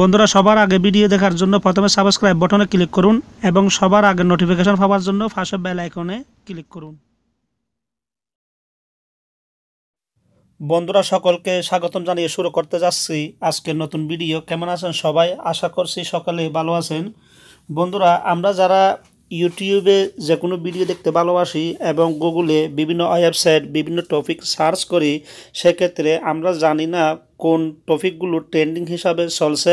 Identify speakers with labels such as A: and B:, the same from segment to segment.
A: বন্ধুরা সবার আগে ভিডিও দেখার জন্য প্রথমে সাবস্ক্রাইব বটনে ক্লিক করুন এবং সবার আগে নোটিফিকেশন পাওয়ার জন্য ফার্স্ট বেল আইকনে ক্লিক করুন বন্ধুরা সকলকে স্বাগতম জানিয়ে শুরু করতে যাচ্ছি আজকের নতুন ভিডিও কেমন আছেন সবাই আশা করছি সকালে ভালো আছেন বন্ধুরা আমরা যারা ইউটিউবে যে কোনো ভিডিও দেখতে ভালোবাসি এবং গুগলে বিভিন্ন ওয়েবসাইট বিভিন্ন টপিক সার্চ করি সেক্ষেত্রে আমরা জানি না কোন টপিকগুলো ট্রেন্ডিং হিসাবে চলছে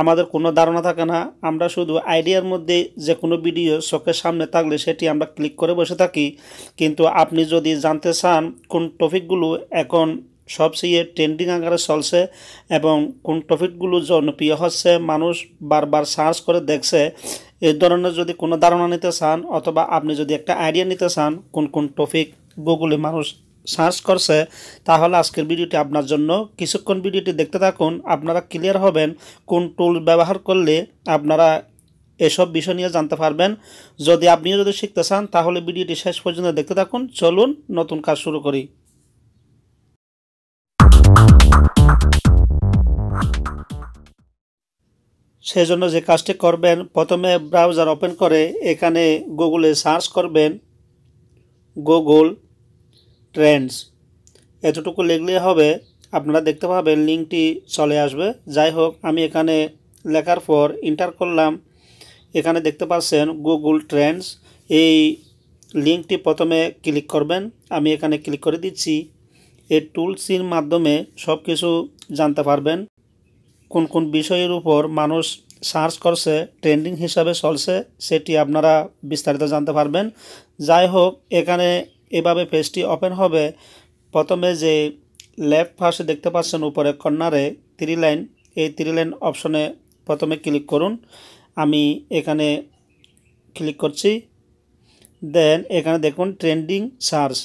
A: আমাদের কোনো ধারণা থাকে না আমরা শুধু আইডিয়ার মধ্যে যে কোনো ভিডিও চোখের সামনে থাকলে সেটি আমরা ক্লিক করে বসে থাকি কিন্তু আপনি যদি জানতে চান কোন টপিকগুলো এখন সবচেয়ে ট্রেন্ডিং আকারে চলছে এবং কোন টপিকগুলো জনপ্রিয় হচ্ছে মানুষ বারবার সার্চ করে দেখছে এই ধরনের যদি কোনো ধারণা নিতে চান অথবা আপনি যদি একটা আইডিয়া নিতে চান কোন কোন টপিক গুগলে মানুষ সার্চ করছে তাহলে আজকের ভিডিওটি আপনার জন্য কিছুক্ষণ ভিডিওটি দেখতে থাকুন আপনারা ক্লিয়ার হবেন কোন টুল ব্যবহার করলে আপনারা এসব বিষয় নিয়ে জানতে পারবেন যদি আপনিও যদি শিখতে চান তাহলে ভিডিওটি শেষ পর্যন্ত দেখতে থাকুন চলুন নতুন কাজ শুরু করি সেজন্য যে কাজটি করবেন প্রথমে ব্রাউজার ওপেন করে এখানে গুগলে সার্চ করবেন গুগল ট্রেন্ডস এতটুকু লিখলে হবে আপনারা দেখতে পাবেন লিঙ্কটি চলে আসবে যাই হোক আমি এখানে লেখার পর ইন্টার করলাম এখানে দেখতে পাচ্ছেন গুগল ট্রেন্ডস এই লিঙ্কটি প্রথমে ক্লিক করবেন আমি এখানে ক্লিক করে দিচ্ছি এই টুলসির মাধ্যমে সব কিছু জানতে পারবেন কোন কোন বিষয়ের উপর মানুষ সার্চ করছে ট্রেন্ডিং হিসাবে চলছে সেটি আপনারা বিস্তারিত জানতে পারবেন যাই হোক এখানে এভাবে পেজটি ওপেন হবে প্রথমে যে লেফট ফার্স্টে দেখতে পাচ্ছেন উপরে কর্নারে থ্রি লাইন এই থ্রি লাইন অপশনে প্রথমে ক্লিক করুন আমি এখানে ক্লিক করছি দেন এখানে দেখুন ট্রেন্ডিং সার্চ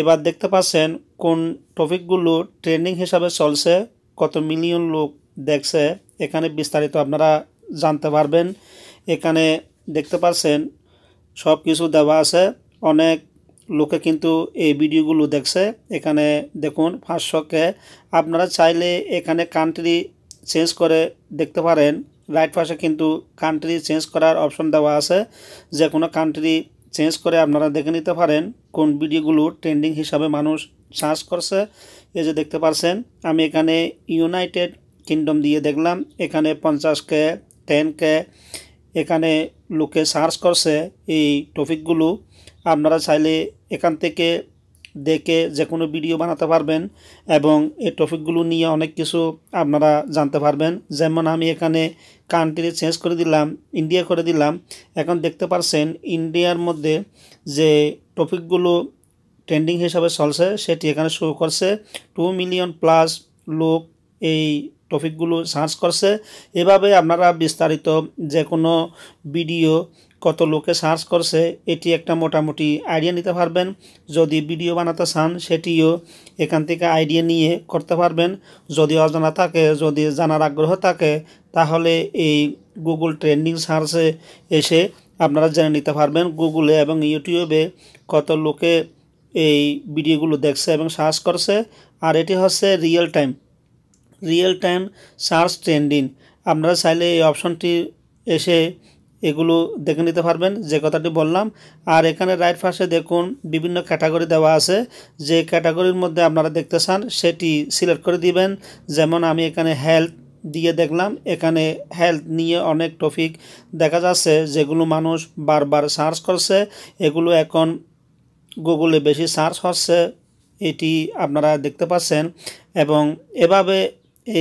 A: এবার দেখতে পাচ্ছেন কোন টপিকগুলো ট্রেন্ডিং হিসাবে চলছে কত মিলিয়ন লোক দেখছে এখানে বিস্তারিত আপনারা জানতে পারবেন এখানে দেখতে পাচ্ছেন সব কিছু দেওয়া আছে অনেক লোকে কিন্তু এই ভিডিওগুলো দেখছে এখানে দেখুন কে আপনারা চাইলে এখানে কান্ট্রি চেঞ্জ করে দেখতে পারেন রাইট পাশে কিন্তু কান্ট্রি চেঞ্জ করার অপশন দেওয়া আছে যে কোনো কান্ট্রি চেঞ্জ করে আপনারা দেখে নিতে পারেন কোন ভিডিওগুলো ট্রেন্ডিং হিসাবে মানুষ সার্চ করছে এই যে দেখতে পারছেন আমি এখানে ইউনাইটেড কিংডম দিয়ে দেখলাম এখানে পঞ্চাশ কে টেন কে এখানে লোকে সার্চ করছে এই টপিকগুলো আপনারা চাইলে এখান থেকে দেখে যে কোনো ভিডিও বানাতে পারবেন এবং এই টপিকগুলো নিয়ে অনেক কিছু আপনারা জানতে পারবেন যেমন আমি এখানে কান্ট্রি চেঞ্জ করে দিলাম ইন্ডিয়া করে দিলাম এখন দেখতে পারছেন ইন্ডিয়ার মধ্যে যে টপিকগুলো ট্রেন্ডিং হিসাবে চলছে সেটি এখানে শো করছে টু মিলিয়ন প্লাস লোক এই টপিকগুলো সার্চ করছে এভাবে আপনারা বিস্তারিত যে কোনো ভিডিও কত লোকে সার্চ করছে এটি একটা মোটামুটি আইডিয়া নিতে পারবেন যদি ভিডিও বানাতে চান সেটিও এখান থেকে আইডিয়া নিয়ে করতে পারবেন যদি অজানা থাকে যদি জানার আগ্রহ থাকে তাহলে এই গুগল ট্রেন্ডিং সার্চে এসে আপনারা জেনে নিতে পারবেন গুগলে এবং ইউটিউবে কত লোকে এই ভিডিওগুলো দেখছে এবং সার্চ করছে আর এটি হচ্ছে real time real time search trending আপনারা চাইলে এই অপশনটি এসে এগুলো দেখে নিতে পারবেন যে কথাটি বললাম আর এখানে রাইট পাশে দেখুন বিভিন্ন ক্যাটাগরি দেওয়া আছে যে ক্যাটাগরির মধ্যে আপনারা দেখতে চান সেটি সিলেক্ট করে দিবেন যেমন আমি এখানে হেলথ দিয়ে দেখলাম এখানে হেলথ নিয়ে অনেক টপিক দেখা যাচ্ছে যেগুলো মানুষ বারবার সার্চ করছে এগুলো এখন গুগলে বেশি সার্চ হচ্ছে এটি আপনারা দেখতে পাচ্ছেন এবং এভাবে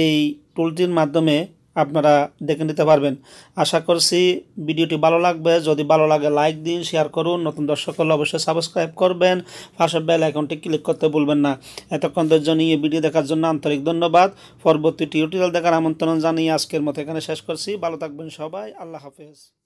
A: এই টুলটির মাধ্যমে আপনারা দেখে নিতে পারবেন আশা করছি ভিডিওটি ভালো লাগবে যদি ভালো লাগে লাইক দিন শেয়ার করুন নতুন দর্শক হলে অবশ্যই সাবস্ক্রাইব করবেন পাশে বেল আইকনটি ক্লিক করতে ভুলবেন না এতক্ষণ ধৈর্য নিয়ে ভিডিও দেখার জন্য আন্তরিক ধন্যবাদ পরবর্তী টিউটোরিয়াল দেখার আমন্ত্রণ জানিয়ে আজকের মতো এখানে শেষ করছি ভালো থাকবেন সবাই আল্লাহ হাফেজ